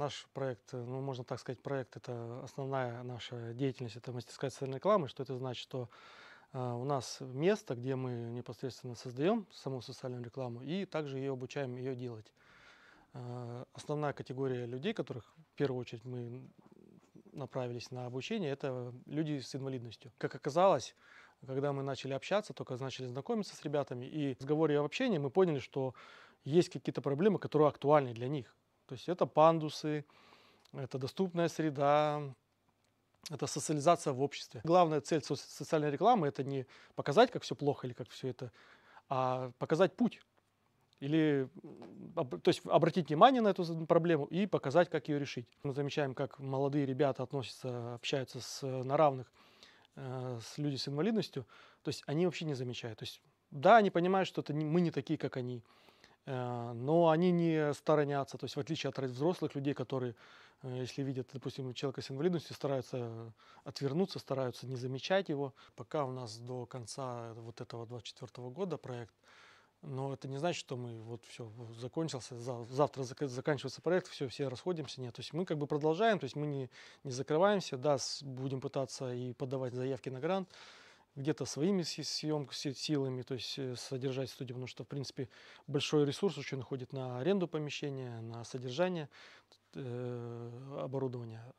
Наш проект, э, ну, можно так сказать, проект – это основная наша деятельность, это мастерская социальной рекламы. Что это значит? Что э, у нас место, где мы непосредственно создаем саму социальную рекламу и также ее обучаем ее делать. Э, основная категория людей, которых в первую очередь мы направились на обучение, это люди с инвалидностью. Как оказалось, когда мы начали общаться, только начали знакомиться с ребятами, и в разговоре об общении мы поняли, что есть какие-то проблемы, которые актуальны для них. То есть это пандусы, это доступная среда, это социализация в обществе. Главная цель со- социальной рекламы – это не показать, как все плохо или как все это, а показать путь. Или, то есть обратить внимание на эту проблему и показать, как ее решить. Мы замечаем, как молодые ребята относятся, общаются с, на равных э, с людьми с инвалидностью. То есть они вообще не замечают. То есть да, они понимают, что это не, мы не такие, как они. Э, но они не сторонятся, то есть в отличие от взрослых людей, которые, э, если видят, допустим, человека с инвалидностью, стараются отвернуться, стараются не замечать его, пока у нас до конца вот этого 24 года проект, но это не значит, что мы вот все закончился, завтра заканчивается проект, все, все расходимся. Нет, то есть мы как бы продолжаем, то есть мы не, не закрываемся, да, будем пытаться и подавать заявки на грант, где-то своими съемк, силами, то есть э, содержать студию, потому что, в принципе, большой ресурс очень уходит на аренду помещения, на содержание э, оборудования.